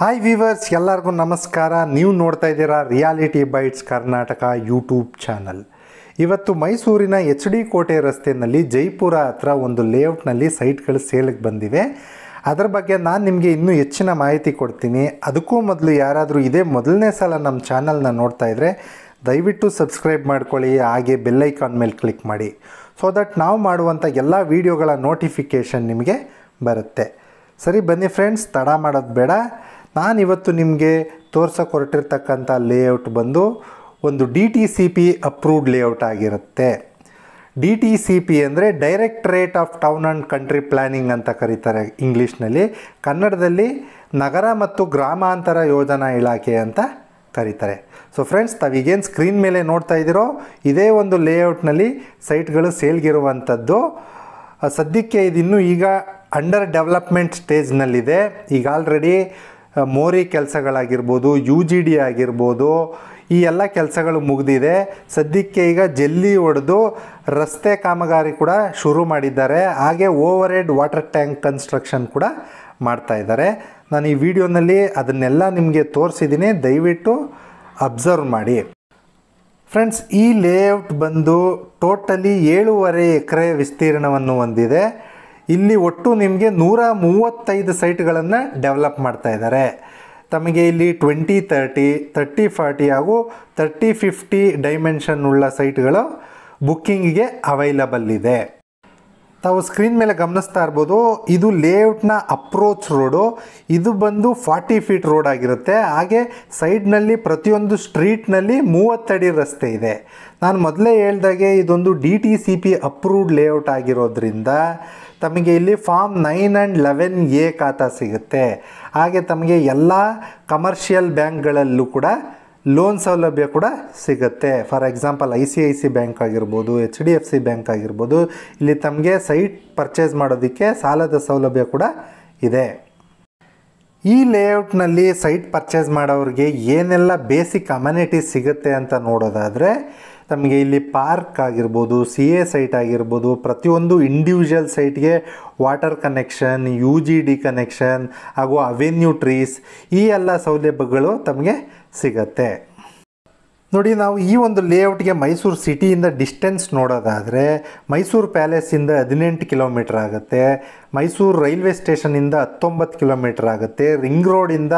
hi viewers ಎಲ್ಲರಿಗೂ ನಮಸ್ಕಾರ ನೀವು ನೋಡ್ತಾ ಇದ್ದೀರಾ reality bites Karnataka YouTube channel ಇವತ್ತು ಮೈಸೂರಿನ ಎಚ್ ಡಿ ಕೋಟೆ ರಸ್ತೆಯಲ್ಲಿ ಜೈಪುರ ಹತ್ರ ಒಂದು ಲೇಔಟ್ನಲ್ಲಿ ಸೈಟ್ಗಳು ಸೇಲಕ್ಕೆ ಬಂದಿವೆ ಅದರ ಬಗ್ಗೆ ನಾನು ನಿಮಗೆ ಇನ್ನೂ ಹೆಚ್ಚಿನ ಮಾಹಿತಿ ಕೊಡ್ತೀನಿ ಅದಕ್ಕೂ ಮೊದಲು ಯಾರಾದರೂ ಇದೇ ಮೊದಲನೇ ಸಲ ನಮ್ಮ ಚಾನಲ್ನ ನೋಡ್ತಾ ಇದ್ದರೆ ದಯವಿಟ್ಟು ಸಬ್ಸ್ಕ್ರೈಬ್ ಮಾಡ್ಕೊಳ್ಳಿ ಹಾಗೆ ಬೆಲ್ಲೈಕಾನ್ ಮೇಲೆ ಕ್ಲಿಕ್ ಮಾಡಿ ಸೊ ದಟ್ ನಾವು ಮಾಡುವಂಥ ಎಲ್ಲ ವೀಡಿಯೋಗಳ ನೋಟಿಫಿಕೇಷನ್ ನಿಮಗೆ ಬರುತ್ತೆ ಸರಿ ಬನ್ನಿ ಫ್ರೆಂಡ್ಸ್ ತಡ ಮಾಡೋದು ಬೇಡ ನಾನಿವತ್ತು ನಿಮಗೆ ತೋರ್ಸೋಕೆ ಹೊರಟಿರ್ತಕ್ಕಂಥ ಲೇಔಟ್ ಬಂದು ಒಂದು D T C P approved layout ಆಗಿರುತ್ತೆ ಡಿ ಟಿ ಸಿ ಪಿ ಅಂದರೆ directorate of town and country planning ಅಂತ ಕರೀತಾರೆ ಇಂಗ್ಲೀಷ್ನಲ್ಲಿ ಕನ್ನಡದಲ್ಲಿ ನಗರ ಮತ್ತು ಗ್ರಾಮಾಂತರ ಯೋಜನಾ ಇಲಾಖೆ ಅಂತ ಕರೀತಾರೆ ಸೊ ಫ್ರೆಂಡ್ಸ್ ತಾವೀಗೇನು ಸ್ಕ್ರೀನ್ ಮೇಲೆ ನೋಡ್ತಾ ಇದ್ದೀರೋ ಇದೇ ಒಂದು ಲೇಔಟ್ನಲ್ಲಿ ಸೈಟ್ಗಳು ಸೇಲ್ಗಿರುವಂಥದ್ದು ಸದ್ಯಕ್ಕೆ ಇದಿನ್ನೂ ಈಗ ಅಂಡರ್ ಡೆವಲಪ್ಮೆಂಟ್ ಸ್ಟೇಜ್ನಲ್ಲಿದೆ ಈಗ ಆಲ್ರೆಡಿ ಮೋರಿ ಕೆಲಸಗಳಾಗಿರ್ಬೋದು ಯು ಜಿ ಡಿ ಆಗಿರ್ಬೋದು ಈ ಎಲ್ಲ ಕೆಲಸಗಳು ಮುಗಿದಿದೆ ಸದ್ಯಕ್ಕೆ ಈಗ ಜಲ್ಲಿ ಹೊಡೆದು ರಸ್ತೆ ಕಾಮಗಾರಿ ಕೂಡ ಶುರು ಮಾಡಿದ್ದಾರೆ ಹಾಗೆ overhead water tank construction ಕೂಡ ಮಾಡ್ತಾ ಇದ್ದಾರೆ ನಾನು ಈ ವಿಡಿಯೋನಲ್ಲಿ ಅದನ್ನೆಲ್ಲ ನಿಮಗೆ ತೋರಿಸಿದ್ದೀನಿ ದಯವಿಟ್ಟು ಅಬ್ಸರ್ವ್ ಮಾಡಿ ಫ್ರೆಂಡ್ಸ್ ಈ ಲೇಔಟ್ ಬಂದು ಟೋಟಲಿ ಏಳೂವರೆ ಎಕರೆ ವಿಸ್ತೀರ್ಣವನ್ನು ಹೊಂದಿದೆ ಇಲ್ಲಿ ಒಟ್ಟು ನಿಮಗೆ ನೂರ ಮೂವತ್ತೈದು ಸೈಟ್ಗಳನ್ನು ಡೆವಲಪ್ ಮಾಡ್ತಾ ಇದ್ದಾರೆ ತಮಗೆ ಇಲ್ಲಿ ಟ್ವೆಂಟಿ ತರ್ಟಿ ತರ್ಟಿ ಫಾರ್ಟಿ ಹಾಗೂ ತರ್ಟಿ ಫಿಫ್ಟಿ ಡೈಮೆನ್ಷನ್ ಉಳ್ಳ ಸೈಟ್ಗಳು ಬುಕ್ಕಿಂಗಿಗೆ ಅವೈಲಬಲ್ ಇದೆ ತಾವು ಸ್ಕ್ರೀನ್ ಮೇಲೆ ಗಮನಿಸ್ತಾ ಇರ್ಬೋದು ಇದು ಲೇಔಟ್ನ ಅಪ್ರೋಚ್ ರೋಡು ಇದು ಬಂದು ಫಾರ್ಟಿ ಫೀಟ್ ರೋಡ್ ಆಗಿರುತ್ತೆ ಹಾಗೆ ಸೈಡ್ನಲ್ಲಿ ಪ್ರತಿಯೊಂದು ಸ್ಟ್ರೀಟ್ನಲ್ಲಿ ಮೂವತ್ತಡಿ ರಸ್ತೆ ಇದೆ ನಾನು ಮೊದಲೇ ಹೇಳ್ದಾಗೆ ಇದೊಂದು D T C P approved layout ಆಗಿರೋದ್ರಿಂದ ತಮಗೆ ಇಲ್ಲಿ form nine and eleven A khata ಸಿಗುತ್ತೆ ಹಾಗೆ ತಮಗೆ ಎಲ್ಲ ಕಮರ್ಷಿಯಲ್ ಬ್ಯಾಂಕ್ಗಳಲ್ಲೂ ಕೂಡ ಲೋನ್ ಸೌಲಭ್ಯ ಕೂಡ ಸಿಗುತ್ತೆ for example I C I C bank ಆಗಿರ್ಬೋದು H D F C bank ಆಗಿರ್ಬೋದು ಇಲ್ಲಿ ತಮಗೆ ಸೈಟ್ ಪರ್ಚೇಸ್ ಮಾಡೋದಕ್ಕೆ ಸಾಲದ ಸೌಲಭ್ಯ ಕೂಡ ಇದೆ ಈ ಲೇಔಟ್ನಲ್ಲಿ ಸೈಟ್ ಪರ್ಚೇಸ್ ಮಾಡೋರಿಗೆ ಏನೆಲ್ಲ ಬೇಸಿಕ್ ಅಮ್ಯುನಿಟೀಸ್ ಸಿಗುತ್ತೆ ಅಂತ ನೋಡೋದಾದರೆ ತಮಗೆ ಇಲ್ಲಿ ಪಾರ್ಕ್ ಆಗಿರ್ಬೋದು ಸಿ ಎ ಸೈಟ್ ಆಗಿರ್ಬೋದು ಪ್ರತಿಯೊಂದು ಇಂಡಿವಿಜುವಲ್ ಸೈಟ್ಗೆ water connection U G D connection ಹಾಗೂ ಅವೆನ್ಯೂ ಟ್ರೀಸ್ ಈ ಎಲ್ಲ ಸೌಲಭ್ಯಗಳು ತಮಗೆ ಸಿಗತ್ತೆ ನೋಡಿ ನಾವು ಈ ಒಂದು ಲೇಔಟ್ಗೆ ಮೈಸೂರು ಸಿಟಿಯಿಂದ ಡಿಸ್ಟೆನ್ಸ್ ನೋಡೋದಾದರೆ ಮೈಸೂರು ಪ್ಯಾಲೇಸಿಂದ ಹದಿನೆಂಟು ಕಿಲೋಮೀಟ್ರ್ ಆಗುತ್ತೆ ಮೈಸೂರು ರೈಲ್ವೆ ಸ್ಟೇಷನಿಂದ ಹತ್ತೊಂಬತ್ತು ಕಿಲೋಮೀಟ್ರ್ ಆಗುತ್ತೆ ರಿಂಗ್ ರೋಡಿಂದ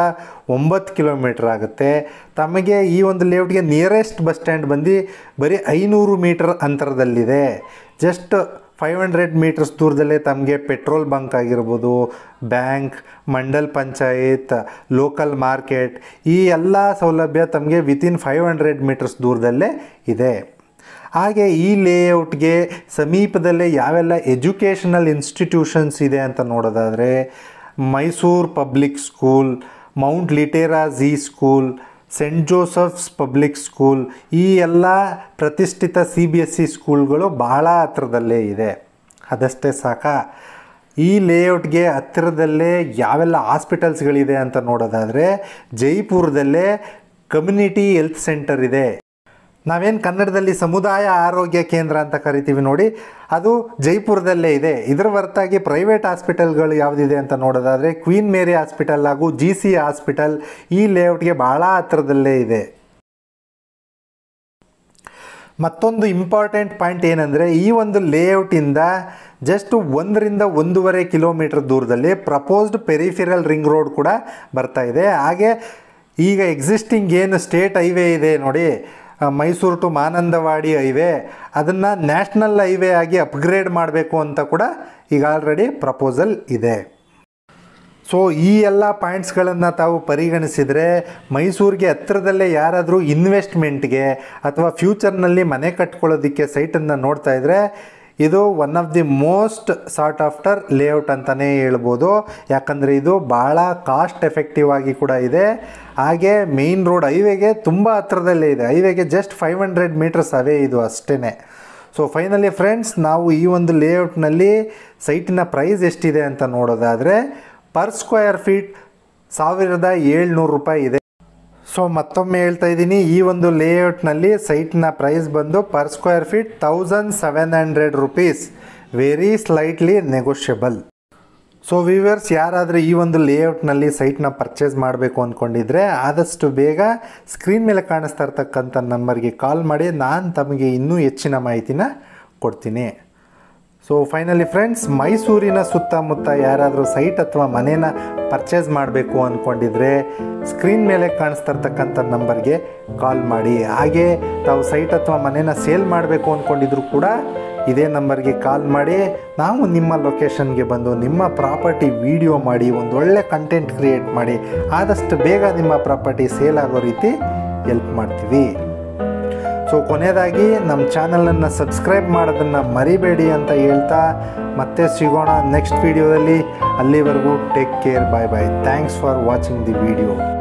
ಒಂಬತ್ತು ಕಿಲೋಮೀಟ್ರ್ ಆಗುತ್ತೆ ತಮಗೆ ಈ ಒಂದು ಲೇಔಟ್ಗೆ ನಿಯರೆಸ್ಟ್ ಬಸ್ ಸ್ಟ್ಯಾಂಡ್ ಬಂದು ಬರೀ ಐನೂರು ಮೀಟರ್ ಅಂತರದಲ್ಲಿದೆ ಜಸ್ಟ್ ಫೈವ್ ಹಂಡ್ರೆಡ್ ಮೀಟರ್ಸ್ ದೂರದಲ್ಲೇ ತಮಗೆ ಪೆಟ್ರೋಲ್ ಬಂಕ್ ಆಗಿರ್ಬೋದು bank mandal panchayat local market ಈ ಎಲ್ಲ ಸೌಲಭ್ಯ ತಮಗೆ ವಿತಿನ್ ಫೈವ್ ಹಂಡ್ರೆಡ್ ಮೀಟರ್ಸ್ ದೂರದಲ್ಲೇ ಇದೆ ಹಾಗೆ ಈ ಲೇಔಟ್ಗೆ ಸಮೀಪದಲ್ಲೇ ಯಾವೆಲ್ಲ ಎಜುಕೇಷನಲ್ ಇನ್ಸ್ಟಿಟ್ಯೂಷನ್ಸ್ ಇದೆ ಅಂತ ನೋಡೋದಾದರೆ Mysuru public school Mount Litera Zee school Saint Joseph's public school ಈ ಎಲ್ಲ ಪ್ರತಿಷ್ಠಿತ ಸಿ ಬಿ ಎಸ್ ಸಿ ಸ್ಕೂಲ್ಗಳು ಬಹಳ ಹತ್ರದಲ್ಲೇ ಇದೆ ಅದಷ್ಟೇ ಸಾಕ ಈ ಲೇಔಟ್ಗೆ ಹತ್ತಿರದಲ್ಲೇ ಯಾವೆಲ್ಲ ಹಾಸ್ಪಿಟಲ್ಸ್ಗಳಿದೆ ಅಂತ ನೋಡೋದಾದರೆ ಜೈಪುರದಲ್ಲೇ ಕಮ್ಯುನಿಟಿ ಹೆಲ್ತ್ ಸೆಂಟರ್ ಇದೆ ನಾವೇನು ಕನ್ನಡದಲ್ಲಿ ಸಮುದಾಯ ಆರೋಗ್ಯ ಕೇಂದ್ರ ಅಂತ ಕರಿತೀವಿ ನೋಡಿ ಅದು ಜೈಪುರದಲ್ಲೇ ಇದೆ ಇದರ ಹೊರತಾಗಿ ಪ್ರೈವೇಟ್ ಹಾಸ್ಪಿಟಲ್ಗಳು ಯಾವುದಿದೆ ಅಂತ ನೋಡೋದಾದರೆ ಕ್ವೀನ್ ಮೇರಿ ಹಾಸ್ಪಿಟಲ್ ಹಾಗೂ ಜಿ ಸಿ ಹಾಸ್ಪಿಟಲ್ ಈ ಲೇಔಟ್ಗೆ ಭಾಳ ಹತ್ತಿರದಲ್ಲೇ ಇದೆ ಮತ್ತೊಂದು ಇಂಪಾರ್ಟೆಂಟ್ ಪಾಯಿಂಟ್ ಏನಂದರೆ ಈ ಒಂದು ಲೇಔಟಿಂದ ಜಸ್ಟ್ ಒಂದರಿಂದ ಒಂದೂವರೆ ಕಿಲೋಮೀಟರ್ ದೂರದಲ್ಲಿ ಪ್ರಪೋಸ್ಡ್ ಪೆರಿಫಿರಲ್ ರಿಂಗ್ ರೋಡ್ ಕೂಡ ಬರ್ತಾ ಇದೆ ಹಾಗೆ ಈಗ ಎಕ್ಸಿಸ್ಟಿಂಗ್ ಏನು ಸ್ಟೇಟ್ ಹೈವೇ ಇದೆ ನೋಡಿ ಮೈಸೂರು ಟು ಮಾನಂದವಾಡಿ ಹೈವೇ ಅದನ್ನು ನ್ಯಾಷನಲ್ ಹೈವೇ ಆಗಿ ಅಪ್ಗ್ರೇಡ್ ಮಾಡಬೇಕು ಅಂತ ಕೂಡ ಈಗ ಆಲ್ರೆಡಿ ಪ್ರಪೋಸಲ್ ಇದೆ ಸೊ ಈ ಎಲ್ಲ ಪಾಯಿಂಟ್ಸ್ಗಳನ್ನು ತಾವು ಪರಿಗಣಿಸಿದರೆ ಮೈಸೂರಿಗೆ ಹತ್ತಿರದಲ್ಲೇ ಯಾರಾದರೂ ಇನ್ವೆಸ್ಟ್ಮೆಂಟ್ಗೆ ಅಥವಾ ಫ್ಯೂಚರ್ನಲ್ಲಿ ಮನೆ ಕಟ್ಕೊಳ್ಳೋದಕ್ಕೆ ಸೈಟನ್ನು ನೋಡ್ತಾ ಇದ್ದರೆ ಇದು one of the most sought after layout ಅಂತಲೇ ಹೇಳ್ಬೋದು ಯಾಕಂದರೆ ಇದು ಭಾಳ ಕಾಸ್ಟ್ ಎಫೆಕ್ಟಿವ್ ಆಗಿ ಕೂಡ ಇದೆ ಹಾಗೆ ಮೇನ್ ರೋಡ್ ಹೈವೇಗೆ ತುಂಬ ಹತ್ರದಲ್ಲೇ ಇದೆ ಹೈವೇಗೆ just five hundred metres away ಇದು ಅಷ್ಟೇ ಸೊ ಫೈನಲಿ ಫ್ರೆಂಡ್ಸ್ ನಾವು ಈ ಒಂದು ಲೇಔಟ್ನಲ್ಲಿ ಸೈಟಿನ ಪ್ರೈಸ್ ಎಷ್ಟಿದೆ ಅಂತ ನೋಡೋದಾದರೆ ಪರ್ ಸ್ಕ್ವೇರ್ ಫೀಟ್ ಸಾವಿರದ ಏಳ್ನೂರು ರೂಪಾಯಿ ಇದೆ ಸೊ ಮತ್ತೊಮ್ಮೆ ಹೇಳ್ತಾ ಇದ್ದೀನಿ ಈ ಒಂದು ಲೇಔಟ್ನಲ್ಲಿ ಸೈಟ್ನ ಪ್ರೈಸ್ ಬಂದು per square feet thousand seven hundred rupees very slightly negotiable so viewers ಯಾರಾದರೂ ಈ ಒಂದು ಲೇಔಟ್ನಲ್ಲಿ ಸೈಟ್ನ ಪರ್ಚೇಸ್ ಮಾಡಬೇಕು ಅಂದ್ಕೊಂಡಿದ್ರೆ ಆದಷ್ಟು ಬೇಗ ಸ್ಕ್ರೀನ್ ಮೇಲೆ ಕಾಣಿಸ್ತಾ ಇರ್ತಕ್ಕಂಥ ನಂಬರ್ಗೆ ಕಾಲ್ ಮಾಡಿ ನಾನು ತಮಗೆ ಇನ್ನೂ ಹೆಚ್ಚಿನ ಮಾಹಿತಿನ ಕೊಡ್ತೀನಿ ಸೊ ಫೈನಲಿ ಫ್ರೆಂಡ್ಸ್ ಮೈಸೂರಿನ ಸುತ್ತಮುತ್ತ ಯಾರಾದರೂ ಸೈಟ್ ಅಥವಾ ಮನೇನ ಪರ್ಚೇಸ್ ಮಾಡಬೇಕು ಅಂದ್ಕೊಂಡಿದ್ರೆ ಸ್ಕ್ರೀನ್ ಮೇಲೆ ಕಾಣಿಸ್ತಾ ಇರ್ತಕ್ಕಂಥ ನಂಬರ್ಗೆ ಕಾಲ್ ಮಾಡಿ ಹಾಗೆ ತಾವು ಸೈಟ್ ಅಥವಾ ಮನೇನ ಸೇಲ್ ಮಾಡಬೇಕು ಅಂದ್ಕೊಂಡಿದ್ರು ಕೂಡ ಇದೇ ನಂಬರ್ಗೆ ಕಾಲ್ ಮಾಡಿ ನಾವು ನಿಮ್ಮ ಲೊಕೇಶನ್ಗೆ ಬಂದು ನಿಮ್ಮ ಪ್ರಾಪರ್ಟಿ ವಿಡಿಯೋ ಮಾಡಿ ಒಳ್ಳೆ ಕಂಟೆಂಟ್ ಕ್ರಿಯೇಟ್ ಮಾಡಿ ಆದಷ್ಟು ಬೇಗ ನಿಮ್ಮ ಪ್ರಾಪರ್ಟಿ ಸೇಲ್ ಆಗೋ ರೀತಿ ಎಲ್ಪ್ ಮಾಡ್ತೀವಿ ಸೊ ಕೊನೆಯದಾಗಿ ನಮ್ಮ ಚಾನಲನ್ನು ಸಬ್ಸ್ಕ್ರೈಬ್ ಮಾಡೋದನ್ನು ಮರಿಬೇಡಿ ಅಂತ ಹೇಳ್ತಾ ಮತ್ತೆ ಸಿಗೋಣ ನೆಕ್ಸ್ಟ್ ವಿಡಿಯೋದಲ್ಲಿ ಅಲ್ಲಿವರೆಗೂ take care bye bye thanks for watching the video